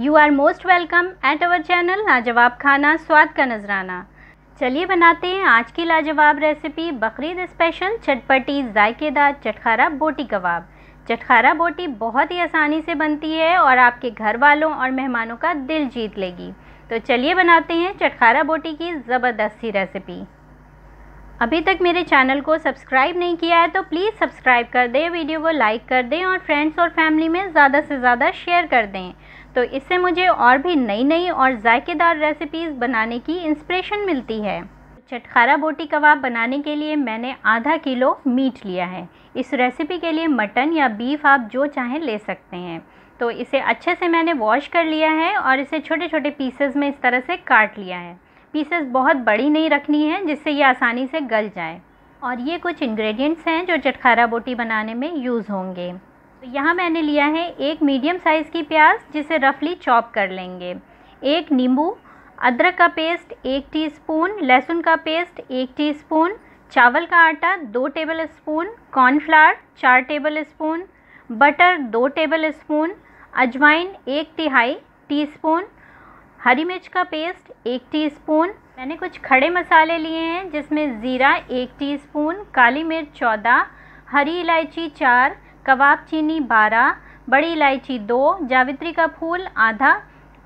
you are most welcome at our channel लाजवाब खाना स्वाद का नजराना चलिए बनाते हैं आज की लाजवाब रेसिपी बकरीद स्पेशल चटपटी जायकेदार चटखारा बोटी कबाब चटखारा बोटी बहुत ही आसानी से बनती है और आपके घर वालों और मेहमानों का दिल जीत लेगी तो चलिए बनाते हैं चटखारा बोटी की ज़बरदस्ती रेसिपी अभी तक मेरे चैनल को सब्सक्राइब नहीं किया है तो प्लीज़ सब्सक्राइब कर दें वीडियो को लाइक कर दें और फ्रेंड्स और फैमिली में ज़्यादा से ज़्यादा शेयर कर दें तो इससे मुझे और भी नई नई और जायकेदार रेसिपीज़ बनाने की इंस्पिरेशन मिलती है चटखारा बोटी कबाब बनाने के लिए मैंने आधा किलो मीट लिया है इस रेसिपी के लिए मटन या बीफ आप जो चाहें ले सकते हैं तो इसे अच्छे से मैंने वॉश कर लिया है और इसे छोटे छोटे पीसेस में इस तरह से काट लिया है पीसेस बहुत बड़ी नहीं रखनी है जिससे ये आसानी से गल जाए और ये कुछ इंग्रेडिएंट्स हैं जो चटखारा बोटी बनाने में यूज़ होंगे तो यहाँ मैंने लिया है एक मीडियम साइज़ की प्याज जिसे रफली चॉप कर लेंगे एक नींबू अदरक का पेस्ट एक टीस्पून, लहसुन का पेस्ट एक टीस्पून, चावल का आटा दो टेबल स्पून कॉर्नफ्लावर चार टेबल स्पून बटर दो टेबल स्पून अजवाइन एक तिहाई टीस्पून हरी मिर्च का पेस्ट एक टीस्पून मैंने कुछ खड़े मसाले लिए हैं जिसमें ज़ीरा एक टीस्पून, काली मिर्च चौदह हरी इलायची चार कबाब चीनी बारह बड़ी इलायची दो जावित्री का फूल आधा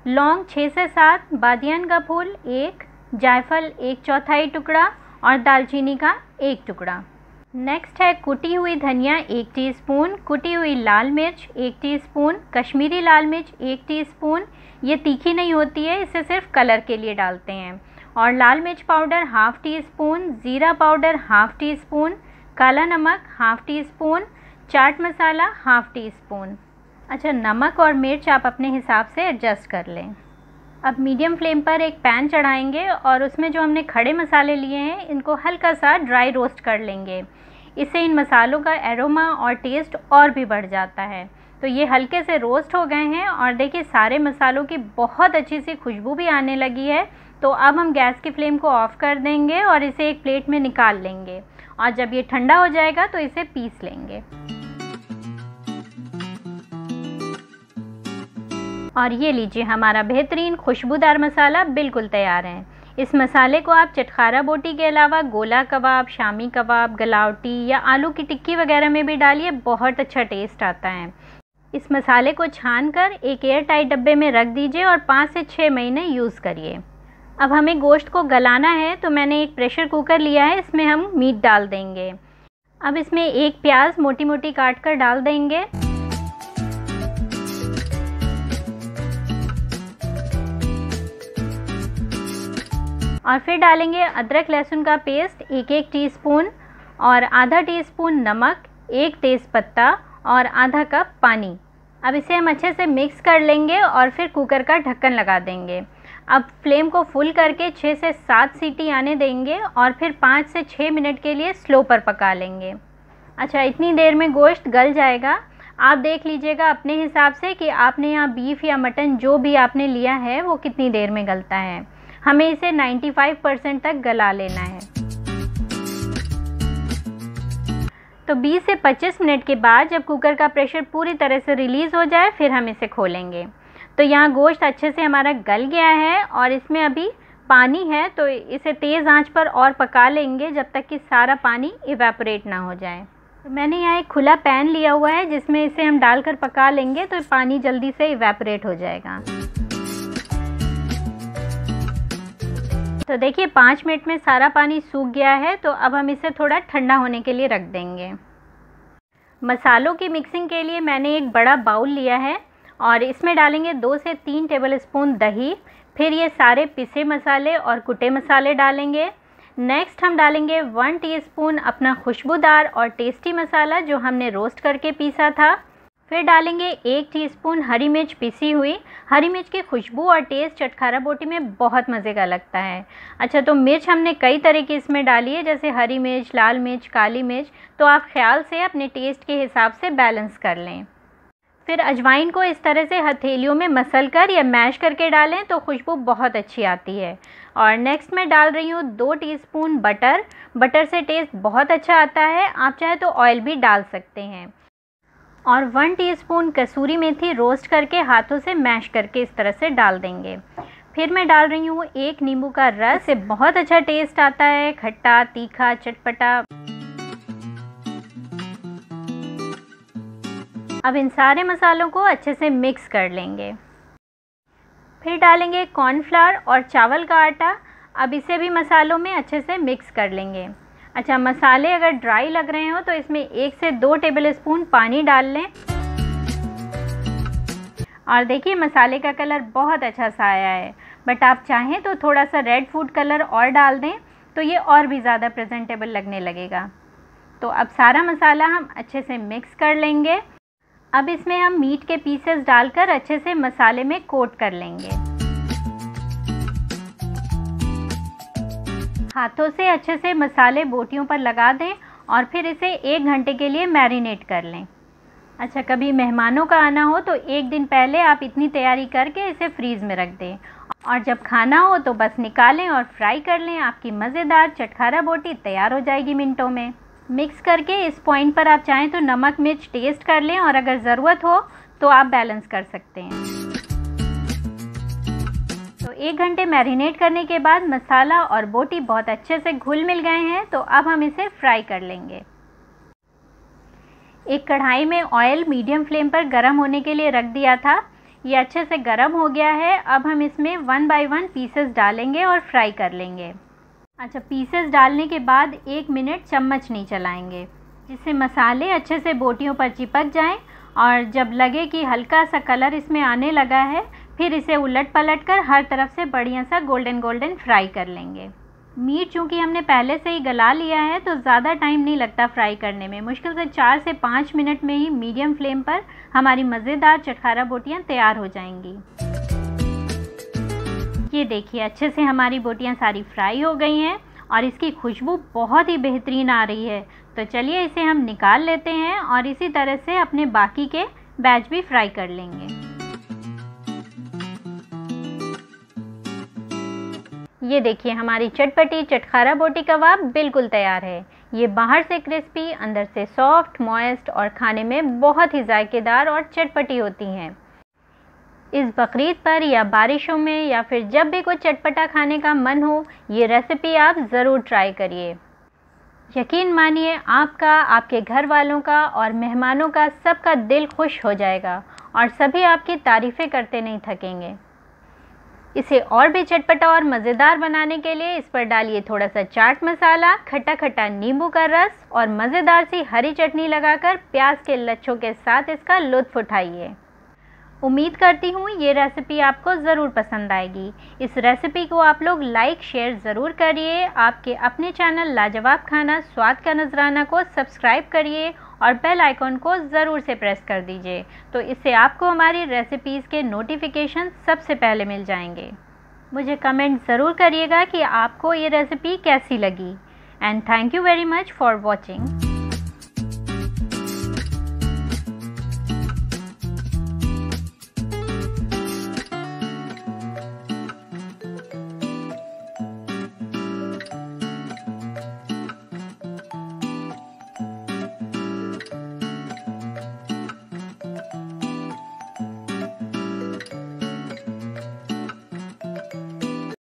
लौंग छः से सात बादियान का फूल एक जायफल एक चौथाई टुकड़ा और दालचीनी का एक टुकड़ा नेक्स्ट है कुटी हुई धनिया एक टीस्पून, कुटी हुई लाल मिर्च एक टीस्पून, कश्मीरी लाल मिर्च एक टीस्पून, ये तीखी नहीं होती है इसे सिर्फ कलर के लिए डालते हैं और लाल मिर्च पाउडर हाफ़ टी स्पून ज़ीरा पाउडर हाफ़ टी स्पून काला नमक half teaspoon chaat masala half teaspoon अच्छा नमक और मिर्च आप अपने हिसाब से एडजस्ट कर लें अब मीडियम फ्लेम पर एक पैन चढ़ाएंगे और उसमें जो हमने खड़े मसाले लिए हैं इनको हल्का सा ड्राई रोस्ट कर लेंगे इससे इन मसालों का एरोमा और टेस्ट और भी बढ़ जाता है तो ये हल्के से रोस्ट हो गए हैं और देखिए सारे मसालों की बहुत अच्छी सी खुशबू भी आने लगी है तो अब हम गैस की फ्लेम को ऑफ़ कर देंगे और इसे एक प्लेट में निकाल लेंगे और जब ये ठंडा हो जाएगा तो इसे पीस लेंगे और ये लीजिए हमारा बेहतरीन खुशबूदार मसाला बिल्कुल तैयार है इस मसाले को आप चटखारा बोटी के अलावा गोला कबाब शामी कबाब गलावटी या आलू की टिक्की वगैरह में भी डालिए बहुत अच्छा टेस्ट आता है इस मसाले को छान कर एक एयर टाइट डब्बे में रख दीजिए और पाँच से छः महीने यूज़ करिए अब हमें गोश्त को गलाना है तो मैंने एक प्रेशर कुकर लिया है इसमें हम मीट डाल देंगे अब इसमें एक प्याज मोटी मोटी काट कर डाल देंगे और फिर डालेंगे अदरक लहसुन का पेस्ट एक एक टीस्पून और आधा टीस्पून नमक एक तेज़पत्ता और आधा कप पानी अब इसे हम अच्छे से मिक्स कर लेंगे और फिर कुकर का ढक्कन लगा देंगे अब फ्लेम को फुल करके छः से सात सीटी आने देंगे और फिर पाँच से छः मिनट के लिए स्लो पर पका लेंगे अच्छा इतनी देर में गोश्त गल जाएगा आप देख लीजिएगा अपने हिसाब से कि आपने यहाँ बीफ या मटन जो भी आपने लिया है वो कितनी देर में गलता है हमें इसे 95 परसेंट तक गला लेना है तो 20 से 25 मिनट के बाद जब कुकर का प्रेशर पूरी तरह से रिलीज़ हो जाए फिर हम इसे खोलेंगे तो यहाँ गोश्त अच्छे से हमारा गल गया है और इसमें अभी पानी है तो इसे तेज़ आंच पर और पका लेंगे जब तक कि सारा पानी इवेपोरेट ना हो जाए तो मैंने यहाँ एक खुला पैन लिया हुआ है जिसमें इसे हम डालकर पका लेंगे तो पानी जल्दी से इवेपोरेट हो जाएगा तो देखिए पाँच मिनट में सारा पानी सूख गया है तो अब हम इसे थोड़ा ठंडा होने के लिए रख देंगे मसालों की मिक्सिंग के लिए मैंने एक बड़ा बाउल लिया है और इसमें डालेंगे दो से तीन टेबल स्पून दही फिर ये सारे पिसे मसाले और कुटे मसाले डालेंगे नेक्स्ट हम डालेंगे वन टीस्पून अपना खुशबूदार और टेस्टी मसाला जो हमने रोस्ट करके पीसा था फिर डालेंगे एक टीस्पून हरी मिर्च पिसी हुई हरी मिर्च की खुशबू और टेस्ट चटखारा बोटी में बहुत मज़े का लगता है अच्छा तो मिर्च हमने कई तरह की इसमें डाली है जैसे हरी मिर्च लाल मिर्च काली मिर्च तो आप ख्याल से अपने टेस्ट के हिसाब से बैलेंस कर लें फिर अजवाइन को इस तरह से हथेलियों में मसल कर या मैश करके डालें तो खुशबू बहुत अच्छी आती है और नेक्स्ट मैं डाल रही हूँ दो टीस्पून बटर बटर से टेस्ट बहुत अच्छा आता है आप चाहे तो ऑयल भी डाल सकते हैं और वन टीस्पून कसूरी मेथी रोस्ट करके हाथों से मैश करके इस तरह से डाल देंगे फिर मैं डाल रही हूँ एक नींबू का रस से बहुत अच्छा टेस्ट आता है खट्टा तीखा चटपटा अब इन सारे मसालों को अच्छे से मिक्स कर लेंगे फिर डालेंगे कॉर्नफ्लावर और चावल का आटा अब इसे भी मसालों में अच्छे से मिक्स कर लेंगे अच्छा मसाले अगर ड्राई लग रहे हो तो इसमें एक से दो टेबल स्पून पानी डाल लें और देखिए मसाले का कलर बहुत अच्छा सा आया है बट आप चाहें तो थोड़ा सा रेड फूड कलर और डाल दें तो ये और भी ज़्यादा प्रेजेंटेबल लगने लगेगा तो अब सारा मसाला हम अच्छे से मिक्स कर लेंगे अब इसमें हम मीट के पीसेस डालकर अच्छे से मसाले में कोट कर लेंगे हाथों से अच्छे से मसाले बोटियों पर लगा दें और फिर इसे एक घंटे के लिए मैरिनेट कर लें अच्छा कभी मेहमानों का आना हो तो एक दिन पहले आप इतनी तैयारी करके इसे फ्रीज़ में रख दें और जब खाना हो तो बस निकालें और फ्राई कर लें आपकी मज़ेदार चटखारा बोटी तैयार हो जाएगी मिनटों में मिक्स करके इस पॉइंट पर आप चाहें तो नमक मिर्च टेस्ट कर लें और अगर ज़रूरत हो तो आप बैलेंस कर सकते हैं एक घंटे मैरिनेट करने के बाद मसाला और बोटी बहुत अच्छे से घुल मिल गए हैं तो अब हम इसे फ्राई कर लेंगे एक कढ़ाई में ऑयल मीडियम फ्लेम पर गर्म होने के लिए रख दिया था ये अच्छे से गर्म हो गया है अब हम इसमें वन बाय वन पीसेस डालेंगे और फ्राई कर लेंगे अच्छा पीसेस डालने के बाद एक मिनट चम्मच नहीं चलाएंगे जिससे मसाले अच्छे से बोटियों पर चिपक जाएं और जब लगे कि हल्का सा कलर इसमें आने लगा है फिर इसे उलट पलट कर हर तरफ से बढ़िया सा गोल्डन गोल्डन फ्राई कर लेंगे मीट चूँकि हमने पहले से ही गला लिया है तो ज़्यादा टाइम नहीं लगता फ्राई करने में मुश्किल से चार से पाँच मिनट में ही मीडियम फ्लेम पर हमारी मज़ेदार चटखारा बोटियाँ तैयार हो जाएंगी ये देखिए अच्छे से हमारी बोटियाँ सारी फ्राई हो गई हैं और इसकी खुशबू बहुत ही बेहतरीन आ रही है तो चलिए इसे हम निकाल लेते हैं और इसी तरह से अपने बाकी के बैच भी फ्राई कर लेंगे ये देखिए हमारी चटपटी चटखारा बोटी कबाब बिल्कुल तैयार है ये बाहर से क्रिस्पी अंदर से सॉफ्ट मॉइस्ट और खाने में बहुत ही जायकेदार और चटपटी होती हैं इस बकरीद पर या बारिशों में या फिर जब भी कोई चटपटा खाने का मन हो ये रेसिपी आप ज़रूर ट्राई करिए यकीन मानिए आपका आपके घर वालों का और मेहमानों का सबका दिल खुश हो जाएगा और सभी आपकी तारीफ़ें करते नहीं थकेंगे इसे और भी चटपटा और मज़ेदार बनाने के लिए इस पर डालिए थोड़ा सा चाट मसाला खट्टा खट्टा नींबू का रस और मज़ेदार सी हरी चटनी लगाकर प्याज के लच्छों के साथ इसका लुत्फ उठाइए उम्मीद करती हूँ ये रेसिपी आपको ज़रूर पसंद आएगी इस रेसिपी को आप लोग लाइक शेयर ज़रूर करिए आपके अपने चैनल लाजवाब खाना स्वाद का नजराना को सब्सक्राइब करिए और बेल आइकॉन को ज़रूर से प्रेस कर दीजिए तो इससे आपको हमारी रेसिपीज़ के नोटिफिकेशन सबसे पहले मिल जाएंगे मुझे कमेंट ज़रूर करिएगा कि आपको ये रेसिपी कैसी लगी and thank you very much for watching